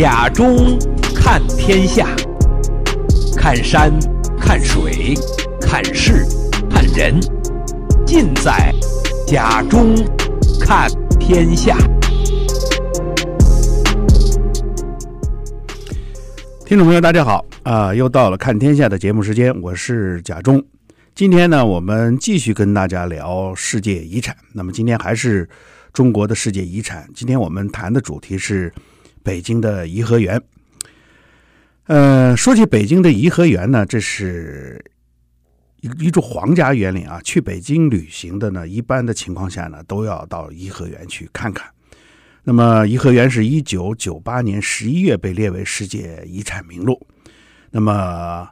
甲中看天下，看山看水，看事看人，尽在甲中看天下。听众朋友，大家好啊！又到了看天下的节目时间，我是甲中。今天呢，我们继续跟大家聊世界遗产。那么今天还是中国的世界遗产。今天我们谈的主题是。北京的颐和园，呃，说起北京的颐和园呢，这是一一座皇家园林啊。去北京旅行的呢，一般的情况下呢，都要到颐和园去看看。那么，颐和园是一九九八年十一月被列为世界遗产名录。那么，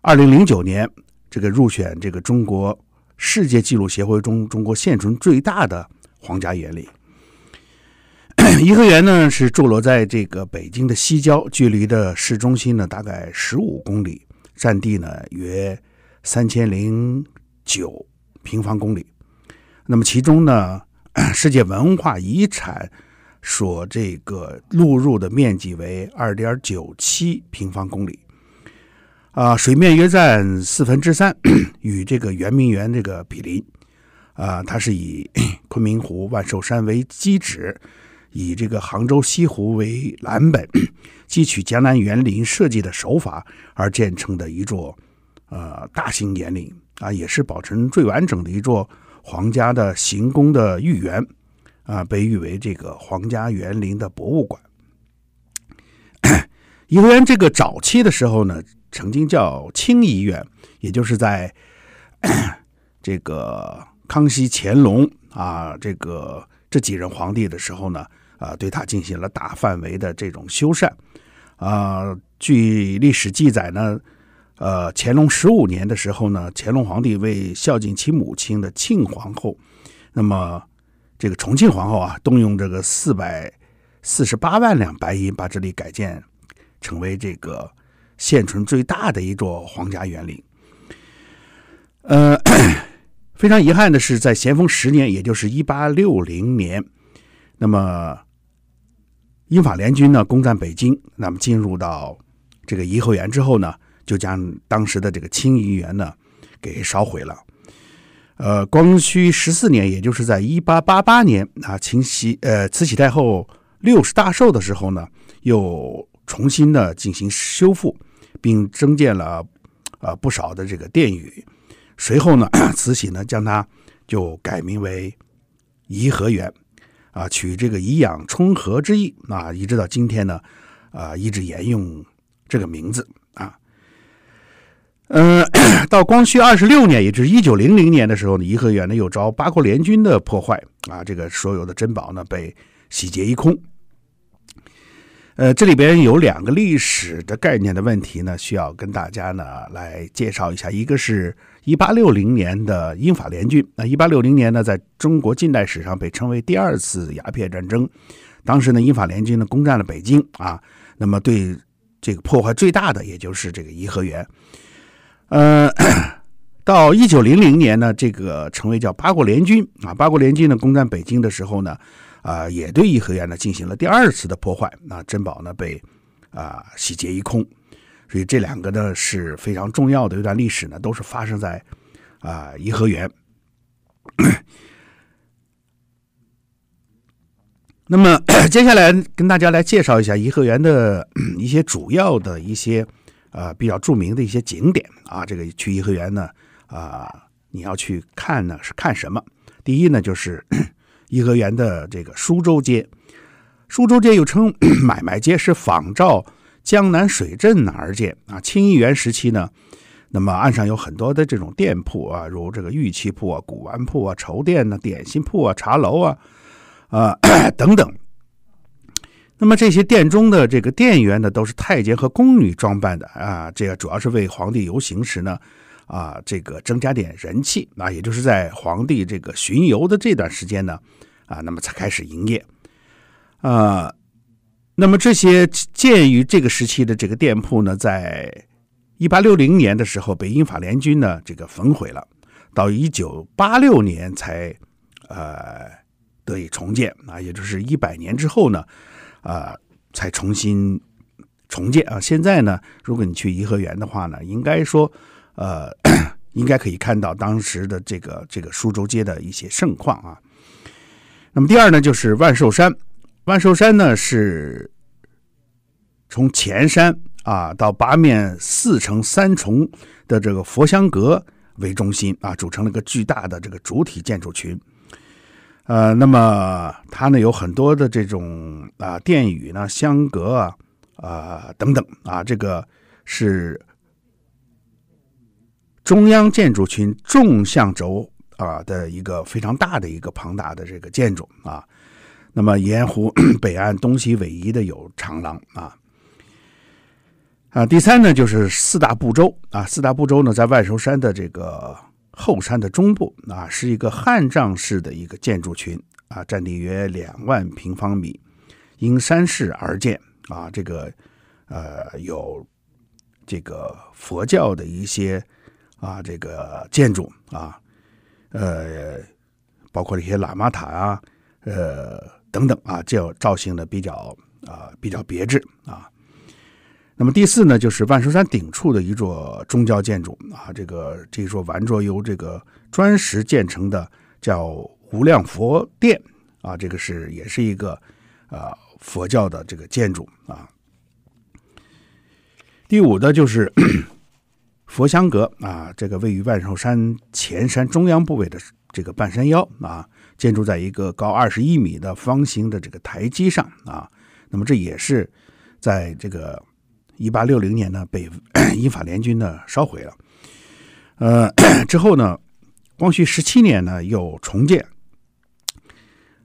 二零零九年，这个入选这个中国世界纪录协会中中国现存最大的皇家园林。颐和园呢是坐落在这个北京的西郊，距离的市中心呢大概十五公里，占地呢约三千零九平方公里。那么其中呢，世界文化遗产所这个录入的面积为二点九七平方公里，啊，水面约占四分之三，与这个圆明园这个比邻，啊，它是以 昆明湖、万寿山为基址。以这个杭州西湖为蓝本，汲取江南园林设计的手法而建成的一座，呃，大型园林啊，也是保存最完整的一座皇家的行宫的御园，啊，被誉为这个皇家园林的博物馆。颐和园这个早期的时候呢，曾经叫清漪园，也就是在，这个康熙、乾隆啊，这个这几任皇帝的时候呢。啊，对它进行了大范围的这种修缮。啊，据历史记载呢，呃，乾隆十五年的时候呢，乾隆皇帝为孝敬其母亲的庆皇后，那么这个重庆皇后啊，动用这个四百四十八万两白银，把这里改建成为这个现存最大的一座皇家园林。呃，非常遗憾的是，在咸丰十年，也就是一八六零年，那么。英法联军呢攻占北京，那么进入到这个颐和园之后呢，就将当时的这个清漪园呢给烧毁了。呃，光绪十四年，也就是在一八八八年啊，慈禧呃，慈禧太后六十大寿的时候呢，又重新的进行修复，并增建了啊不少的这个殿宇。随后呢，慈禧呢将它就改名为颐和园。啊，取这个以养充和之意啊，一直到今天呢，啊，一直沿用这个名字啊。嗯，到光绪二十六年，也就是一九零零年的时候呢，颐和园呢又遭八国联军的破坏啊，这个所有的珍宝呢被洗劫一空。呃，这里边有两个历史的概念的问题呢，需要跟大家呢来介绍一下。一个是1860年的英法联军，啊，1860年呢，在中国近代史上被称为第二次鸦片战争，当时呢，英法联军呢攻占了北京啊，那么对这个破坏最大的，也就是这个颐和园。呃，到1900年呢，这个成为叫八国联军，啊，八国联军呢攻占北京的时候呢。啊，也对颐和园呢进行了第二次的破坏，那珍宝呢被啊洗劫一空，所以这两个呢是非常重要的。一段历史呢都是发生在啊颐和园。那么接下来跟大家来介绍一下颐和园的一些主要的一些啊比较著名的一些景点啊，这个去颐和园呢啊你要去看呢是看什么？第一呢就是。颐和园的这个苏州街，苏州街又称 买卖街，是仿照江南水镇而建。啊，清漪园时期呢，那么岸上有很多的这种店铺啊，如这个玉器铺啊、古玩铺啊、绸店啊、点心铺啊、茶楼啊啊 等等。那么这些店中的这个店员呢，都是太监和宫女装扮的啊，这个主要是为皇帝游行时呢。啊，这个增加点人气啊，也就是在皇帝这个巡游的这段时间呢，啊，那么才开始营业。呃，那么这些建于这个时期的这个店铺呢，在一八六零年的时候被英法联军呢这个焚毁了，到一九八六年才呃得以重建啊，也就是一百年之后呢，啊才重新重建啊。现在呢，如果你去颐和园的话呢，应该说。呃，应该可以看到当时的这个这个苏州街的一些盛况啊。那么第二呢，就是万寿山。万寿山呢是从前山啊到八面四成三重的这个佛香阁为中心啊，组成了一个巨大的这个主体建筑群。呃，那么它呢有很多的这种啊殿宇呢、香阁啊、啊等等啊，这个是。中央建筑群纵向轴啊的一个非常大的一个庞大的这个建筑啊，那么沿湖 北岸东西逶迤的有长廊啊啊。第三呢就是四大部洲啊，四大部洲呢在万寿山的这个后山的中部啊，是一个汉藏式的一个建筑群啊，占地约两万平方米，因山势而建啊，这个呃有这个佛教的一些。啊，这个建筑啊，呃，包括这些喇嘛塔啊，呃，等等啊，这造型呢比较啊比较别致啊。那么第四呢，就是万寿山顶处的一座宗教建筑啊，这个这一座完作由这个砖石建成的叫无量佛殿啊，这个是也是一个啊佛教的这个建筑啊。第五呢，就是。佛香阁啊，这个位于万寿山前山中央部位的这个半山腰啊，建筑在一个高二十一米的方形的这个台基上啊。那么这也是，在这个一八六零年呢被英 法联军呢烧毁了。呃，之后呢，光绪十七年呢又重建。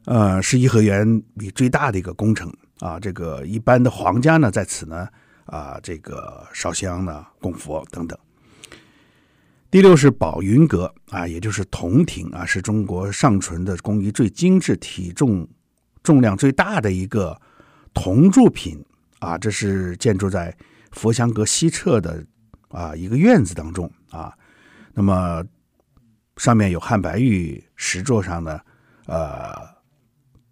呃，是颐和园里最大的一个工程啊。这个一般的皇家呢在此呢啊，这个烧香呢、供佛等等。第六是宝云阁啊，也就是铜亭啊，是中国尚存的工艺最精致、体重重量最大的一个铜铸品啊。这是建筑在佛香阁西侧的啊一个院子当中啊。那么上面有汉白玉石座上的呃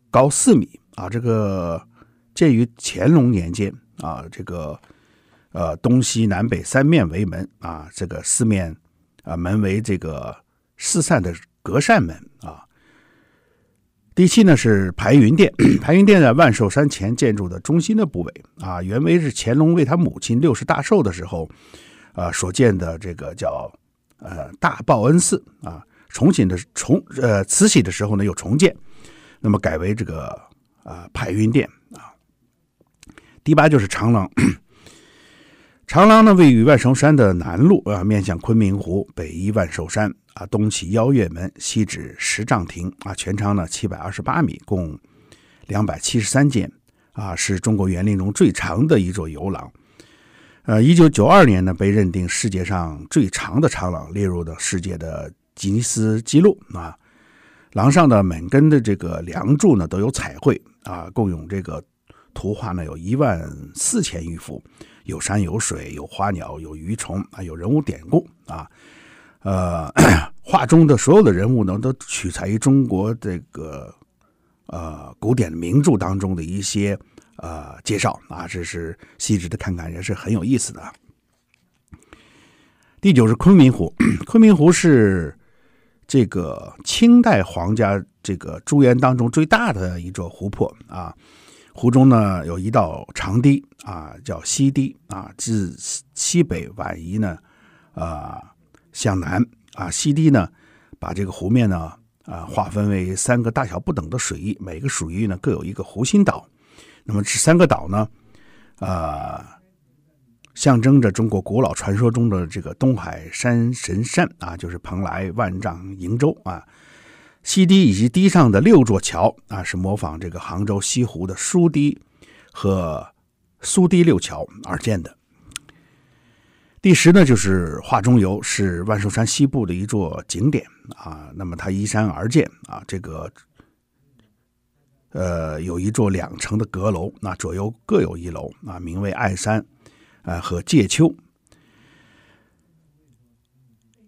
高四米啊，这个建于乾隆年间啊，这个呃东西南北三面为门啊，这个四面。啊，门为这个四扇的隔扇门啊。第七呢是排云殿，排云殿在万寿山前建筑的中心的部位啊，原为是乾隆为他母亲六十大寿的时候啊所建的这个叫呃大报恩寺啊，重锦的重呃慈禧的时候呢又重建，那么改为这个啊排云殿啊。第八就是长廊。长廊呢，位于万寿山的南麓啊，面向昆明湖，北依万寿山啊，东起邀月门，西指十丈亭啊，全长呢七百二十八米，共两百七十三间啊，是中国园林中最长的一座游廊。呃，一九九二年呢，被认定世界上最长的长廊列入的世界的吉尼斯纪录啊。廊上的每根的这个梁柱呢，都有彩绘啊，共有这个图画呢，有一万四千余幅。有山有水，有花鸟，有鱼虫啊，有人物典故啊，呃，画中的所有的人物呢，都取材于中国这个呃古典名著当中的一些呃介绍啊，这是细致的看看也是很有意思的。第九是昆明湖，昆明湖是这个清代皇家这个朱璋当中最大的一座湖泊啊。湖中呢有一道长堤啊，叫西堤啊，自西北蜿蜒呢，呃，向南啊。西堤呢，把这个湖面呢，啊，划分为三个大小不等的水域，每个水域呢各有一个湖心岛。那么这三个岛呢，呃，象征着中国古老传说中的这个东海山神山啊，就是蓬莱、万丈瀛洲啊。西堤以及堤上的六座桥啊，是模仿这个杭州西湖的苏堤和苏堤六桥而建的。第十呢，就是画中游，是万寿山西部的一座景点啊。那么它依山而建啊，这个呃有一座两层的阁楼，那左右各有一楼啊，名为爱山啊和戒秋。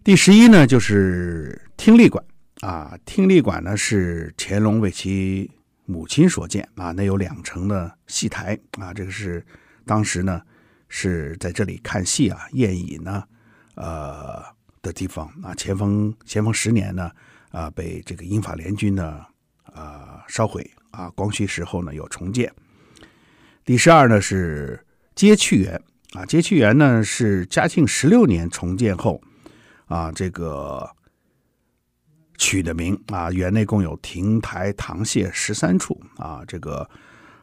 第十一呢，就是听力馆。啊，听力馆呢是乾隆为其母亲所建啊，那有两层的戏台啊，这个是当时呢是在这里看戏啊宴饮呢呃的地方啊。乾丰乾丰十年呢啊被这个英法联军呢啊烧毁啊，光绪时候呢又重建。第十二呢是接趣园啊，接趣园呢是嘉庆十六年重建后啊这个。取的名啊，园内共有亭台堂榭十三处啊，这个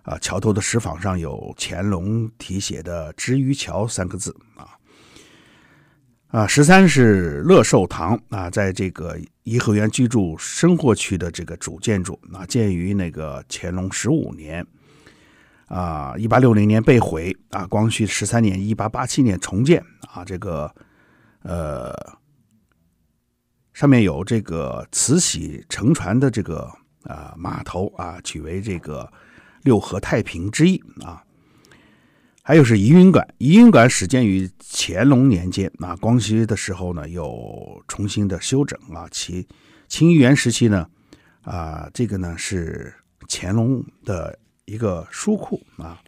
啊桥头的石坊上有乾隆题写的“知鱼桥”三个字啊啊，十三是乐寿堂啊，在这个颐和园居住生活区的这个主建筑啊，建于那个乾隆十五年啊，一八六零年被毁啊，光绪十三年一八八七年重建啊，这个呃。上面有这个慈禧乘船的这个啊码头啊，取为这个六合太平之意啊。还有是颐云馆，颐云馆始建于乾隆年间啊，光绪的时候呢又重新的修整啊。其清漪园时期呢啊，这个呢是乾隆的一个书库啊，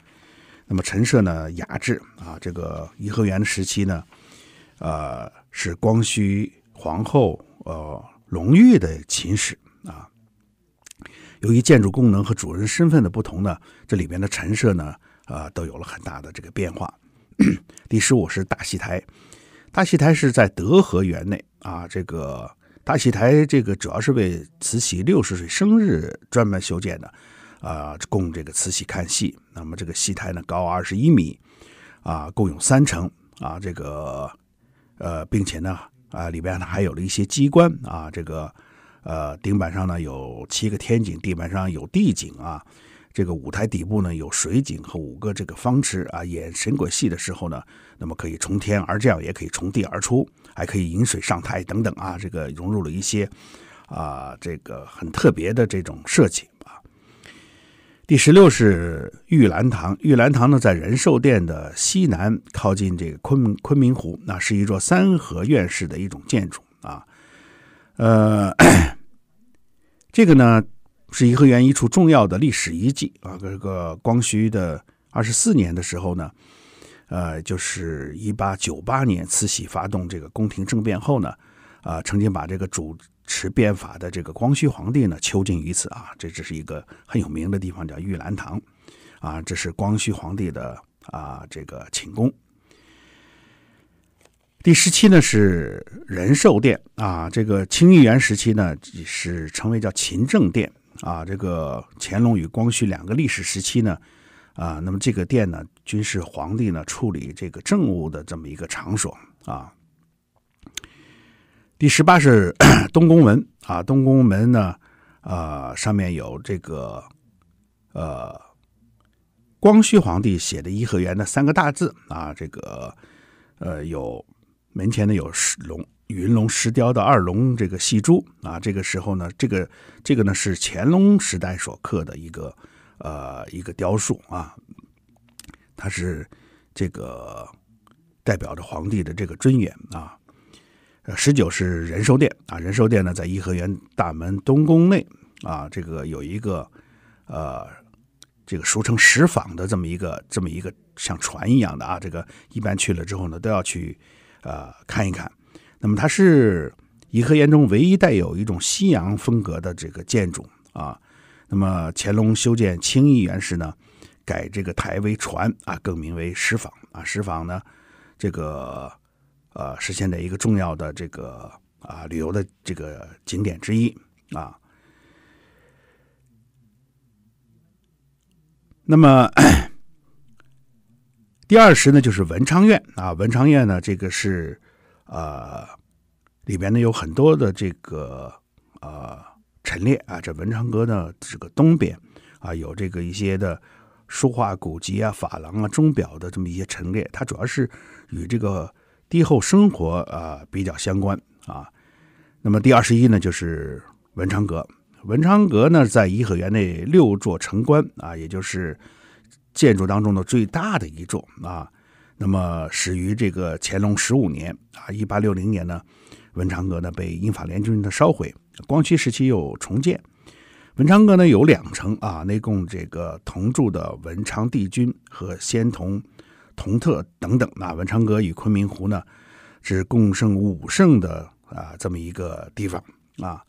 那么陈设呢雅致啊。这个颐和园时期呢，呃，是光绪皇后。呃，荣誉的秦史啊。由于建筑功能和主人身份的不同呢，这里边的陈设呢，啊，都有了很大的这个变化。第十五是大戏台，大戏台是在德和园内啊。这个大戏台这个主要是为慈禧六十岁生日专门修建的啊，供这个慈禧看戏。那么这个戏台呢，高二十一米啊，共有三层啊。这个呃，并且呢。啊，里边呢还有了一些机关啊，这个，呃，顶板上呢有七个天井，地板上有地井啊，这个舞台底部呢有水井和五个这个方池啊，演神鬼戏的时候呢，那么可以从天而降，也可以从地而出，还可以引水上台等等啊，这个融入了一些，啊，这个很特别的这种设计。第十六是玉兰堂，玉兰堂呢在仁寿殿的西南，靠近这个昆昆明湖，那是一座三合院式的一种建筑啊。呃，这个呢是颐和园一处重要的历史遗迹啊。这个光绪的二十四年的时候呢，呃，就是一八九八年，慈禧发动这个宫廷政变后呢，啊，曾经把这个主持变法的这个光绪皇帝呢，囚禁于此啊。这只是一个很有名的地方，叫玉兰堂，啊，这是光绪皇帝的啊这个寝宫。第十七呢是仁寿殿啊，这个清御园时期呢是称为叫勤政殿啊。这个乾隆与光绪两个历史时期呢，啊，那么这个殿呢，均是皇帝呢处理这个政务的这么一个场所啊。第十八是 东宫门啊，东宫门呢，啊，上面有这个，呃，光绪皇帝写的颐和园的三个大字啊，这个，呃，有门前呢有石龙云龙石雕的二龙这个戏珠啊，这个时候呢，这个这个呢是乾隆时代所刻的一个呃一个雕塑啊，它是这个代表着皇帝的这个尊严啊。呃，十九是仁寿殿啊，仁寿殿呢在颐和园大门东宫内啊，这个有一个，呃，这个俗称石舫的这么一个这么一个像船一样的啊，这个一般去了之后呢都要去，呃，看一看。那么它是颐和园中唯一带有一种西洋风格的这个建筑啊。那么乾隆修建清漪园时呢，改这个台为船啊，更名为石舫啊。石舫呢，这个。呃，实现的一个重要的这个啊旅游的这个景点之一啊。那么第二十呢，就是文昌院啊。文昌院呢，这个是呃里边呢有很多的这个呃陈列啊。这文昌阁呢，这个东边啊有这个一些的书画、古籍啊、珐琅啊、钟表的这么一些陈列。它主要是与这个。帝后生活啊比较相关啊，那么第二十一呢就是文昌阁。文昌阁呢在颐和园内六座城关啊，也就是建筑当中的最大的一座啊。那么始于这个乾隆十五年啊，一八六零年呢，文昌阁呢被英法联军的烧毁，光绪时期又重建。文昌阁呢有两层啊，内供这个同住的文昌帝君和仙童。同特等等，啊，文昌阁与昆明湖呢，是共胜五胜的啊这么一个地方啊。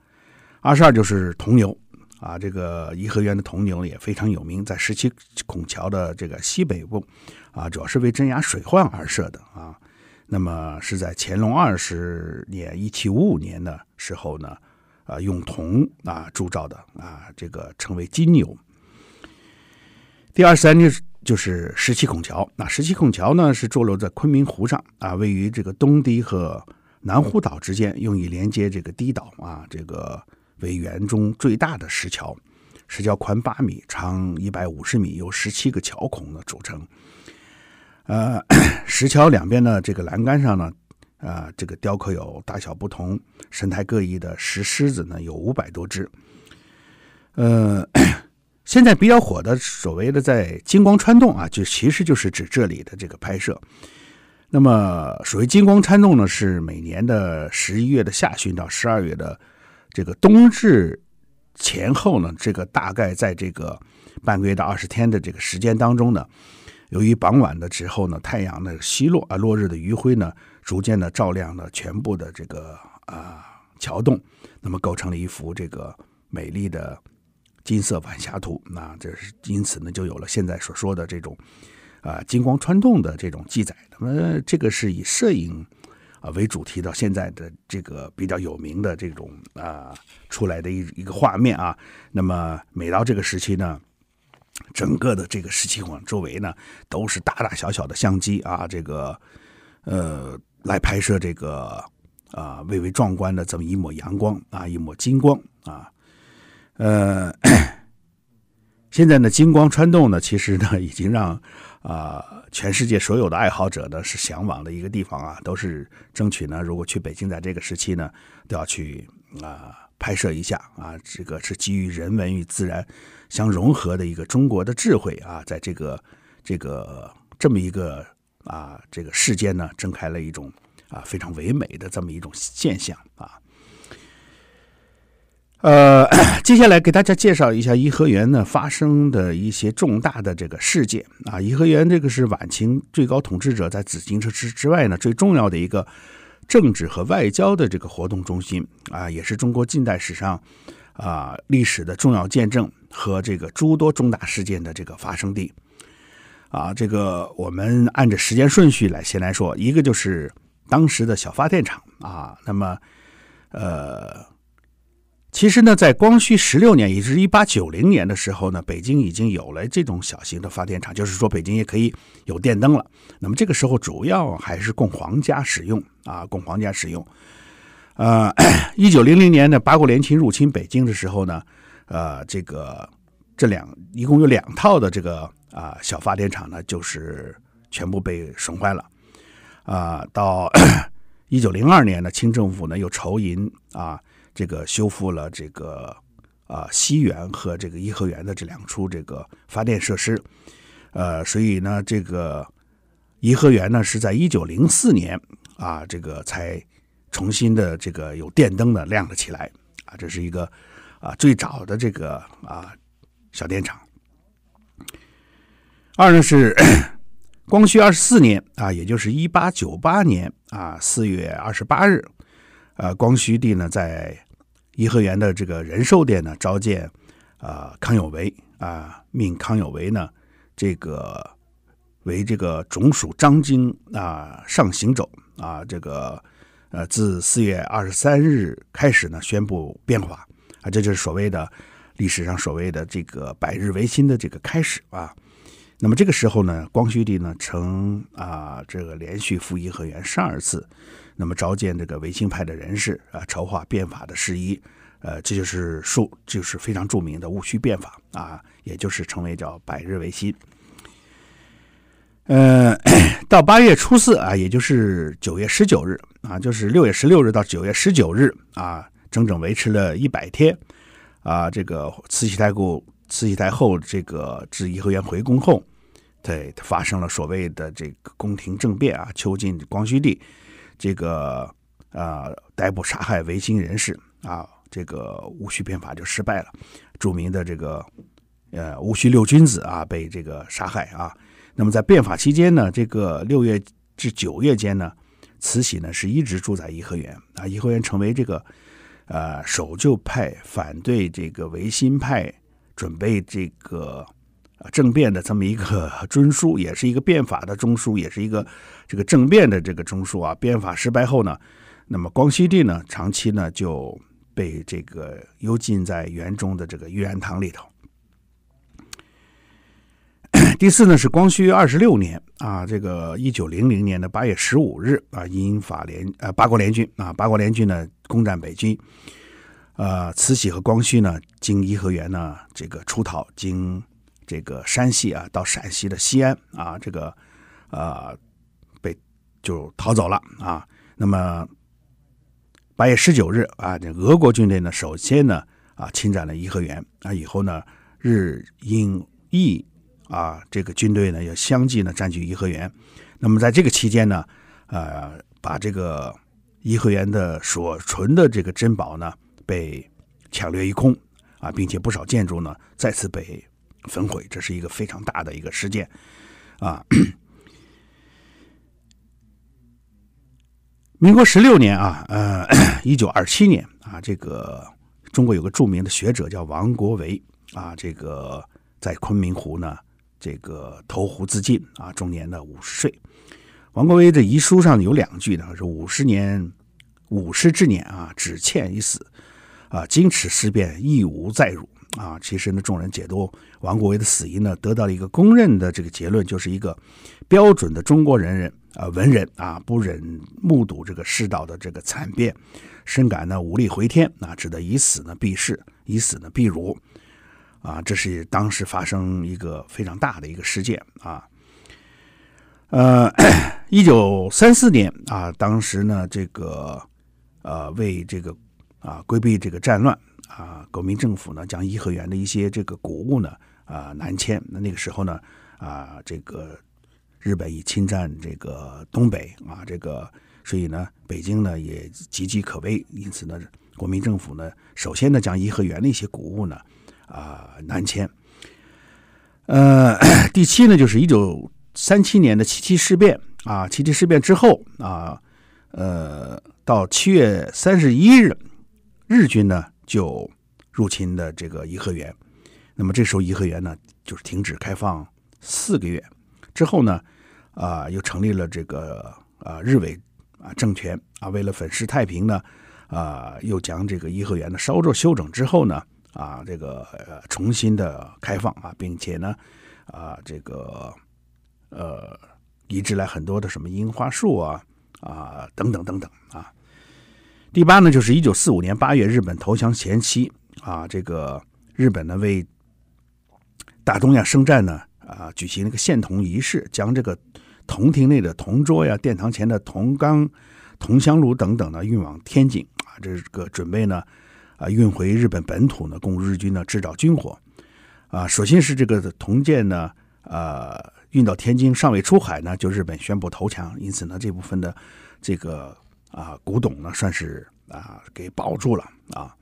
二十二就是铜牛啊，这个颐和园的铜牛也非常有名，在十七孔桥的这个西北部啊，主要是为镇压水患而设的啊。那么是在乾隆二十年一七五五年的时候呢，啊用铜啊铸造的啊，这个称为金牛。第二十三就是。就是十七孔桥。那十七孔桥呢，是坐落在昆明湖上啊，位于这个东堤和南湖岛之间，用以连接这个堤岛啊。这个为园中最大的石桥，石桥宽八米，长一百五十米，由十七个桥孔呢组成。呃，石桥两边的这个栏杆上呢，啊，这个雕刻有大小不同、神态各异的石狮子呢，有五百多只。呃。现在比较火的所谓的在金光穿洞啊，就其实就是指这里的这个拍摄。那么，所谓金光穿洞呢，是每年的十一月的下旬到十二月的这个冬至前后呢，这个大概在这个半个月到二十天的这个时间当中呢，由于傍晚的时候呢，太阳的西落啊，落日的余晖呢，逐渐的照亮了全部的这个啊桥洞，那么构成了一幅这个美丽的。金色晚霞图，那这是因此呢，就有了现在所说的这种，啊，金光穿洞的这种记载。那么，这个是以摄影，啊为主题的，现在的这个比较有名的这种啊出来的一一个画面啊。那么，每到这个时期呢，整个的这个十七孔周围呢，都是大大小小的相机啊，这个呃来拍摄这个啊，蔚为壮观的这么一抹阳光啊，一抹金光啊。呃，现在呢，金光穿洞呢，其实呢，已经让啊全世界所有的爱好者呢是向往的一个地方啊，都是争取呢，如果去北京，在这个时期呢，都要去啊拍摄一下啊，这个是基于人文与自然相融合的一个中国的智慧啊，在这个这个这么一个啊这个世间呢，睁开了一种啊非常唯美的这么一种现象啊。呃，接下来给大家介绍一下颐和园呢发生的一些重大的这个事件啊。颐和园这个是晚清最高统治者在紫禁城之之外呢最重要的一个政治和外交的这个活动中心啊，也是中国近代史上啊历史的重要见证和这个诸多重大事件的这个发生地啊。这个我们按照时间顺序来先来说，一个就是当时的小发电厂啊，那么呃。其实呢，在光绪十六年，也就是一八九零年的时候呢，北京已经有了这种小型的发电厂，就是说北京也可以有电灯了。那么这个时候主要还是供皇家使用啊，供皇家使用。呃，一九零零年的八国联军入侵北京的时候呢，呃，这个这两一共有两套的这个啊小发电厂呢，就是全部被损坏了。啊，到 一九零二年呢，清政府呢又筹银啊。这个修复了这个啊西园和这个颐和园的这两处这个发电设施，呃，所以呢，这个颐和园呢是在一九零四年啊，这个才重新的这个有电灯的亮了起来啊，这是一个啊最早的这个啊小电厂。二呢是 光绪二十四年啊，也就是一八九八年啊四月二十八日，呃，光绪帝呢在颐和园的这个仁寿殿呢，召见啊康有为啊，命康有为呢这个为这个总署张经啊上行走啊，这个呃自四月二十三日开始呢宣布变化啊，这就是所谓的历史上所谓的这个百日维新的这个开始啊。那么这个时候呢，光绪帝呢成啊这个连续赴颐和园十二次。那么召见这个维新派的人士啊，筹划变法的事宜，呃，这就是数，就是非常著名的戊戌变法啊，也就是称为叫百日维新。呃，到八月初四啊，也就是九月十九日啊，就是六月十六日到九月十九日啊，整整维持了一百天啊。这个慈禧太后，慈禧太后这个至颐和园回宫后，对发生了所谓的这个宫廷政变啊，囚禁光绪帝。这个啊，逮捕杀害维新人士啊，这个戊戌变法就失败了。著名的这个呃，戊戌六君子啊，被这个杀害啊。那么在变法期间呢，这个六月至九月间呢，慈禧呢是一直住在颐和园啊，颐和园成为这个呃守旧派反对这个维新派准备这个。政变的这么一个 中枢，也是一个变法的中枢，也是一个这个政变的这个中枢啊。变法失败后呢，那么光绪帝呢，长期呢就被这个幽禁在园中的这个玉安堂里头。第四呢，是光绪二十六年啊，这个一九零零年的八月十五日啊，英法联啊，八国联军啊，八国联军呢攻占北京，呃，慈禧和光绪呢经颐和园呢这个出逃，经。这个山西啊，到陕西的西安啊，这个呃被就逃走了啊。那么八月十九日啊，这俄国军队呢，首先呢啊侵占了颐和园啊，以后呢日、英、意啊这个军队呢，也相继呢占据颐和园。那么在这个期间呢，呃，把这个颐和园的所存的这个珍宝呢，被抢掠一空啊，并且不少建筑呢再次被。焚毁，这是一个非常大的一个事件啊！民国十六年啊，呃，一九二七年啊，这个中国有个著名的学者叫王国维啊，这个在昆明湖呢，这个投湖自尽啊，终年呢五十岁。王国维的遗书上有两句呢，是“五十年，五十之年啊，只欠一死啊，今此事变，亦无再辱。”啊，其实呢，众人解读王国维的死因呢，得到了一个公认的这个结论，就是一个标准的中国人人啊，文人啊，不忍目睹这个世道的这个惨变，深感呢无力回天，那只得以死呢避世，以死呢避辱。啊，这是当时发生一个非常大的一个事件啊。呃，一九三四年啊，当时呢，这个呃，为这个啊，规避这个战乱。啊，国民政府呢将颐和园的一些这个古物呢啊南迁。那那个时候呢啊，这个日本已侵占这个东北啊，这个所以呢，北京呢也岌岌可危。因此呢，国民政府呢首先呢将颐和园的一些古物呢啊南迁。呃，第七呢就是一九三七年的七七事变啊，七七事变之后啊，呃，到七月三十一日，日军呢。就入侵的这个颐和园，那么这时候颐和园呢，就是停止开放四个月之后呢，啊，又成立了这个啊日伪啊政权啊，为了粉饰太平呢，啊，又将这个颐和园呢稍作修整之后呢，啊，这个重新的开放啊，并且呢，啊，这个呃移植来很多的什么樱花树啊啊等等等等啊。第八呢，就是一九四五年八月日本投降前夕啊，这个日本呢为大东亚圣战呢啊，举行那个献铜仪式，将这个铜亭内的铜桌呀、殿堂前的铜缸、铜香炉等等呢，运往天津啊，这个准备呢啊，运回日本本土呢，供日军呢制造军火啊。首先是这个铜剑呢，啊运到天津尚未出海呢，就日本宣布投降，因此呢，这部分的这个。啊，古董呢算是啊给保住了啊。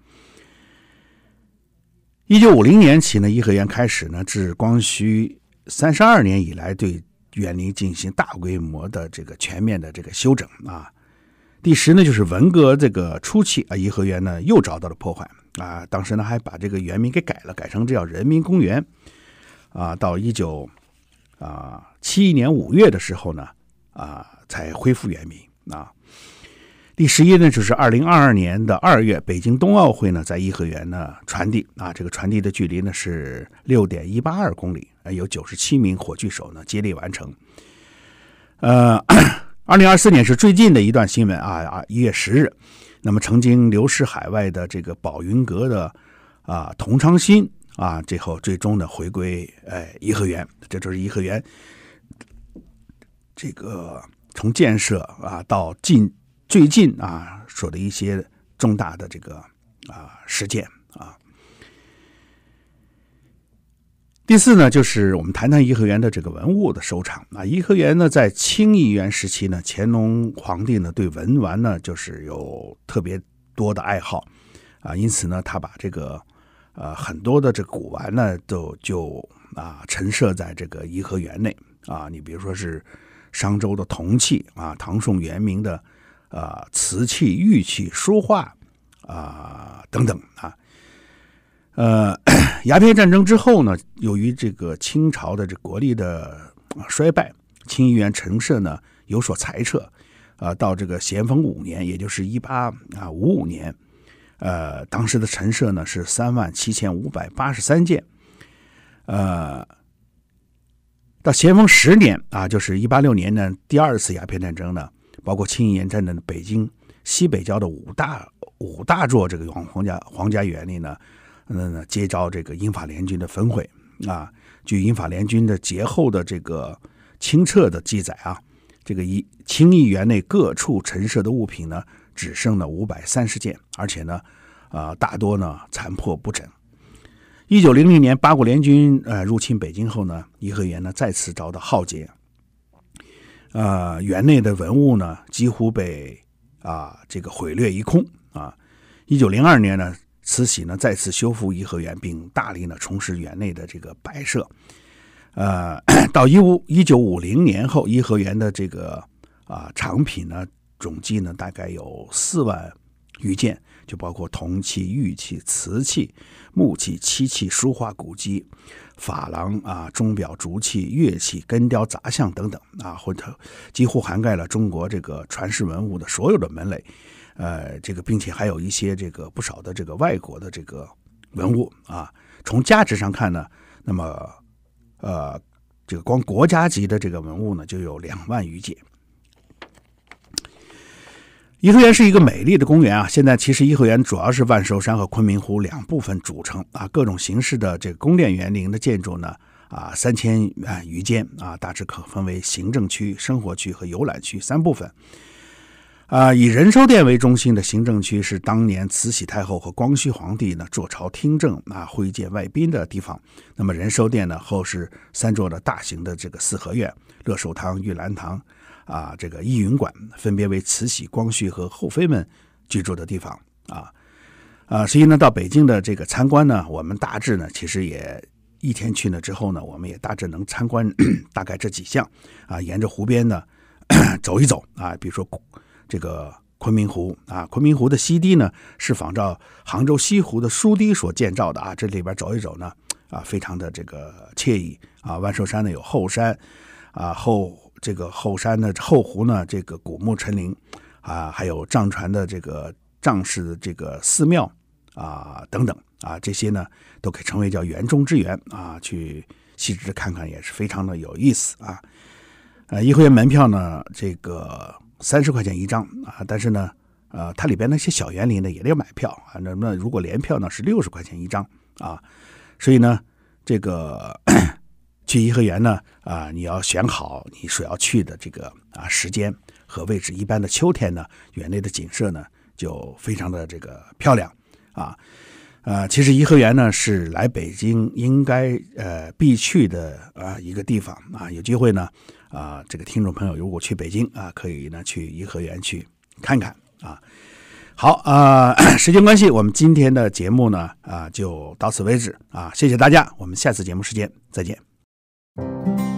一九五零年起呢，颐和园开始呢至光绪三十二年以来，对园林进行大规模的这个全面的这个修整啊。第十呢，就是文革这个初期啊，颐和园呢又遭到了破坏啊。当时呢还把这个园名给改了，改成叫人民公园啊。到一九啊七一年五月的时候呢啊，才恢复原名啊。第十一呢，就是二零二二年的二月，北京冬奥会呢在颐和园呢传递啊，这个传递的距离呢是六点一八二公里，有九十七名火炬手呢接力完成。呃，二零二四年是最近的一段新闻啊啊，一月十日，那么曾经流失海外的这个宝云阁的啊同昌新啊，最后最终呢回归哎颐和园，这就是颐和园这个从建设啊到进。最近啊，说的一些重大的这个啊事件啊。第四呢，就是我们谈谈颐和园的这个文物的收藏啊。颐和园呢，在清颐园时期呢，乾隆皇帝呢对文玩呢就是有特别多的爱好啊，因此呢，他把这个呃很多的这古玩呢都就啊陈设在这个颐和园内啊。你比如说是商周的铜器啊，唐宋元明的。啊，瓷器、玉器、书画啊等等啊，呃，鸦片战争之后呢，由于这个清朝的这国力的衰败，清议员陈设呢有所裁撤啊。到这个咸丰五年，也就是一八啊五五年，呃，当时的陈设呢是三万七千五百八十三件，呃，到咸丰十年啊，就是一八六年呢，第二次鸦片战争呢。包括清漪园在内的北京西北郊的五大五大座这个皇皇家皇家园林呢，嗯，接招这个英法联军的焚毁啊。据英法联军的劫后的这个清澈的记载啊，这个一清漪园内各处陈设的物品呢，只剩了五百三十件，而且呢，啊，大多呢残破不整。一九零零年八国联军呃入侵北京后呢，颐和园呢再次遭到浩劫。呃，园内的文物呢，几乎被啊这个毁掠一空啊。一九零二年呢，慈禧呢再次修复颐和园，并大力呢重拾园内的这个摆设。呃，到一五一九五零年后，颐和园的这个啊藏品呢，总计呢大概有四万余件。就包括铜器、玉器、瓷器、木器、漆器、书画、古籍、珐琅啊、钟表、竹器、乐器、根雕、杂项等等啊，或者几乎涵盖了中国这个传世文物的所有的门类，呃，这个并且还有一些这个不少的这个外国的这个文物啊。从价值上看呢，那么呃，这个光国家级的这个文物呢，就有两万余件。颐和园是一个美丽的公园啊！现在其实颐和园主要是万寿山和昆明湖两部分组成啊。各种形式的这个宫殿园林的建筑呢，啊三千余间啊，大致可分为行政区、生活区和游览区三部分。啊，以仁寿殿为中心的行政区是当年慈禧太后和光绪皇帝呢坐朝听政、啊会见外宾的地方。那么仁寿殿呢后是三座的大型的这个四合院，乐寿堂、玉兰堂。啊，这个逸云馆分别为慈禧、光绪和后妃们居住的地方啊。啊。所以呢，到北京的这个参观呢，我们大致呢，其实也一天去了之后呢，我们也大致能参观 大概这几项啊。沿着湖边呢 走一走啊，比如说这个昆明湖啊，昆明湖的西堤呢是仿照杭州西湖的苏堤所建造的啊，这里边走一走呢啊，非常的这个惬意啊。万寿山呢有后山啊后。这个后山的后湖呢，这个古木陈林啊，还有藏传的这个藏式这个寺庙啊等等啊，这些呢都可以称为叫园中之园啊，去细致看看也是非常的有意思啊。呃，颐和园门票呢，这个三十块钱一张啊，但是呢，呃，它里边那些小园林呢也得买票啊，那那如果联票呢是六十块钱一张啊，所以呢，这个。去颐和园呢，啊，你要选好你所要去的这个啊时间和位置。一般的秋天呢，园内的景色呢就非常的这个漂亮啊。呃，其实颐和园呢是来北京应该呃必去的啊一个地方啊。有机会呢，啊，这个听众朋友如果去北京啊，可以呢去颐和园去看看啊。好啊，时间关系，我们今天的节目呢啊就到此为止啊。谢谢大家，我们下次节目时间再见。you